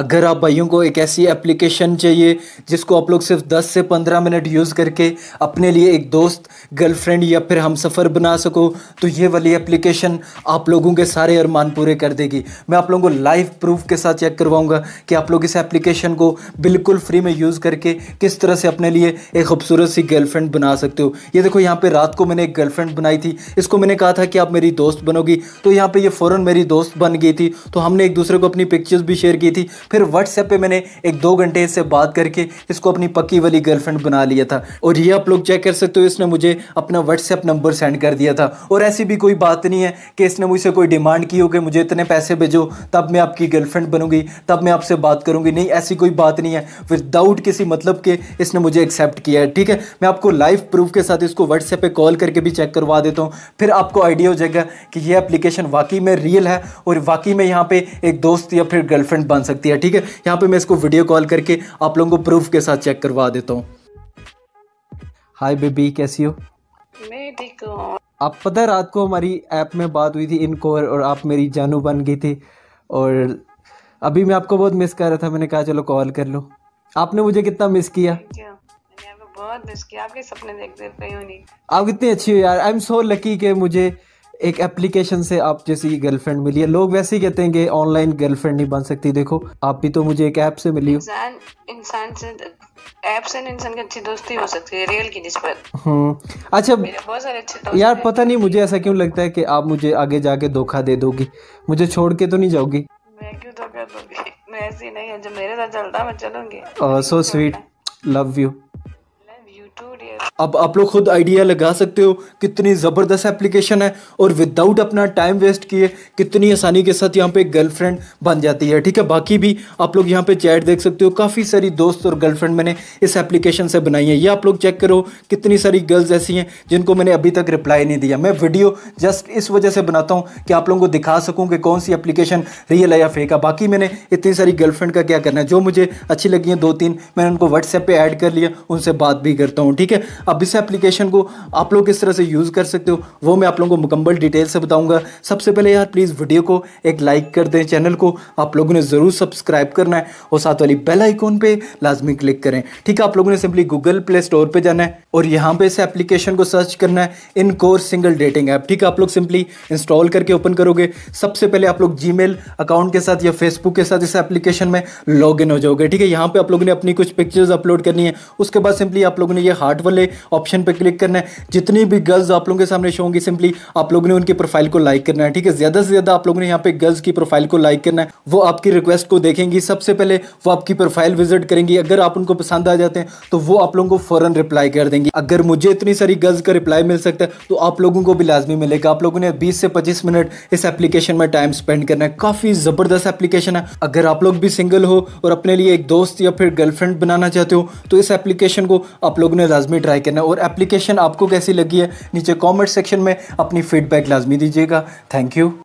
अगर आप भाइयों को एक ऐसी एप्लीकेशन चाहिए जिसको आप लोग सिर्फ 10 से 15 मिनट यूज़ करके अपने लिए एक दोस्त गर्लफ्रेंड या फिर हम सफ़र बना सको तो ये वाली एप्लीकेशन आप लोगों के सारे अरमान पूरे कर देगी मैं आप लोगों को लाइव प्रूफ के साथ चेक करवाऊँगा कि आप लोग इस एप्लीकेशन को बिल्कुल फ्री में यूज़ करके किस तरह से अपने लिए एक खूबसूरत सी गर्लफ्रेंड बना सकते हो ये देखो यहाँ पर रात को मैंने एक गर्लफ्रेंड बनाई थी इसको मैंने कहा था कि आप मेरी दोस्त बनोगी तो यहाँ पर ये फ़ौरन मेरी दोस्त बन गई थी तो हमने एक दूसरे को अपनी पिक्चर्स भी शेयर की थी फिर व्हाट्सएप पर मैंने एक दो घंटे इससे बात करके इसको अपनी पक्की वाली गर्लफ्रेंड बना लिया था और ये आप लोग चेक कर सकते हो इसने मुझे अपना व्हाट्सएप नंबर सेंड कर दिया था और ऐसी भी कोई बात नहीं है कि इसने मुझसे कोई डिमांड की हो कि मुझे इतने पैसे भेजो तब मैं आपकी गर्लफ्रेंड बनूंगी तब मैं आपसे बात करूंगी नहीं ऐसी कोई बात नहीं है विदाउट किसी मतलब के इसने मुझे एक्सेप्ट किया है ठीक है मैं आपको लाइव प्रूफ के साथ इसको व्हाट्सएप पर कॉल करके भी चेक करवा देता हूँ फिर आपको आइडिया हो जाएगा कि यह अप्लीकेशन वाकई में रियल है और वाकई में यहाँ पर एक दोस्त या फिर गर्लफ्रेंड बन सकती है सकती है ठीक है यहाँ पे मैं इसको वीडियो कॉल करके आप लोगों को प्रूफ के साथ चेक करवा देता हूँ हाय बेबी कैसी हो आप पता है रात को हमारी ऐप में बात हुई थी इनको और आप मेरी जानू बन गई थी और अभी मैं आपको बहुत मिस कर रहा था मैंने कहा चलो कॉल कर लो आपने मुझे कितना मिस किया बहुत मिस किया आपके सपने देखते रही आप कितनी अच्छी हो यार आई एम सो लकी के मुझे एक एप्लीकेशन से आप जैसी गर्लफ्रेंड मिली है लोग वैसे ही कहते हैं कि ऑनलाइन गर्लफ्रेंड नहीं बन सकती देखो आप भी तो मुझे एक ऐप से मिली हो इंसान से ऐप तो, से इंसान की अच्छी दोस्ती हो सकती है रियल की हम्म अच्छा बहुत सारे अच्छे यार पता नहीं मुझे ऐसा क्यों लगता है कि आप मुझे आगे जाके धोखा दे दोगी मुझे छोड़ के तो नहीं जाओगी मैं क्यों धोखा दूंगी मैं ऐसी नहीं है जो मेरे साथ चलता मैं चलूंगी सो स्वीट लव यू अब आप लोग खुद आइडिया लगा सकते हो कितनी ज़बरदस्त एप्लीकेशन है और विदाउट अपना टाइम वेस्ट किए कितनी आसानी के साथ यहाँ पे गर्लफ्रेंड बन जाती है ठीक है बाकी भी आप लोग यहाँ पे चैट देख सकते हो काफ़ी सारी दोस्त और गर्लफ्रेंड मैंने इस एप्लीकेशन से बनाई है ये आप लोग चेक करो कितनी सारी गर्ल्स ऐसी हैं जिनको मैंने अभी तक रिप्लाई नहीं दिया मैं वीडियो जस्ट इस वजह से बनाता हूँ कि आप लोगों को दिखा सकूँ कि कौन सी एप्लीकेशन रियल है या फेक है बाकी मैंने इतनी सारी गर्लफ्रेंड का क्या करना है जो मुझे अच्छी लगी हैं दो तीन मैंने उनको व्हाट्सएप पर ऐड कर लिया उनसे बात भी कर करता हूँ ठीक है अब इस एप्लीकेशन को आप लोग किस तरह से यूज़ कर सकते हो वो मैं आप लोगों को मुकम्मल डिटेल से बताऊँगा सबसे पहले यार प्लीज़ वीडियो को एक लाइक कर दें चैनल को आप लोगों ने ज़रूर सब्सक्राइब करना है और साथ वाली बेल आइकॉन पर लाजमी क्लिक करें ठीक है आप लोगों ने सिंपली गूगल प्ले स्टोर पर जाना है और यहाँ पर इस एप्लीकेशन को सर्च करना है इन कोर सिंगल डेटिंग ऐप ठीक है आप लोग सिंपली इंस्टॉल करके ओपन करोगे सबसे पहले आप लोग जी अकाउंट के साथ या फेसबुक के साथ इस एप्लीकेशन में लॉग हो जाओगे ठीक है यहाँ पर आप लोगों ने अपनी कुछ पिक्चर्स अपलोड करनी है उसके बाद सिंपली आप लोग लोगों ने ये हार्ट वाले ऑप्शन पर क्लिक करना है जितनी भी गर्ल्स आप लोगों के सामने शो होंगी सिंपली आप लोगों ने उनकी प्रोफाइल को लाइक करना है ठीक है ज़्यादा से ज़्यादा आप लोगों ने यहाँ पे गर्ल्स की प्रोफाइल को लाइक करना है वो आपकी रिक्वेस्ट को देखेंगी सबसे पहले वो आपकी प्रोफाइल विजिट करेंगी अगर आप उनको पसंद आ जाते हैं तो वो आप लोगों को फ़ौरन रिप्लाई कर देंगी अगर मुझे इतनी सारी गर्ल्स का रिप्लाई मिल सकता है तो आप लोगों को भी लाजमी मिलेगा आप लोगों ने बीस से पच्चीस मिनट इस एप्लीकेशन में टाइम स्पेंड करना है काफ़ी ज़बरदस्त एप्लीकेशन है अगर आप लोग भी सिंगल हो और अपने लिए एक दोस्त या फिर गर्लफ्रेंड बनाना चाहते हो तो इस एप्लीकेशन को आप लोगों ने लाजमी ट्राई करना और एप्लीकेशन आपको कैसी लगी है नीचे कॉमेंट सेक्शन में अपनी फीडबैक लाजमी दीजिएगा थैंक यू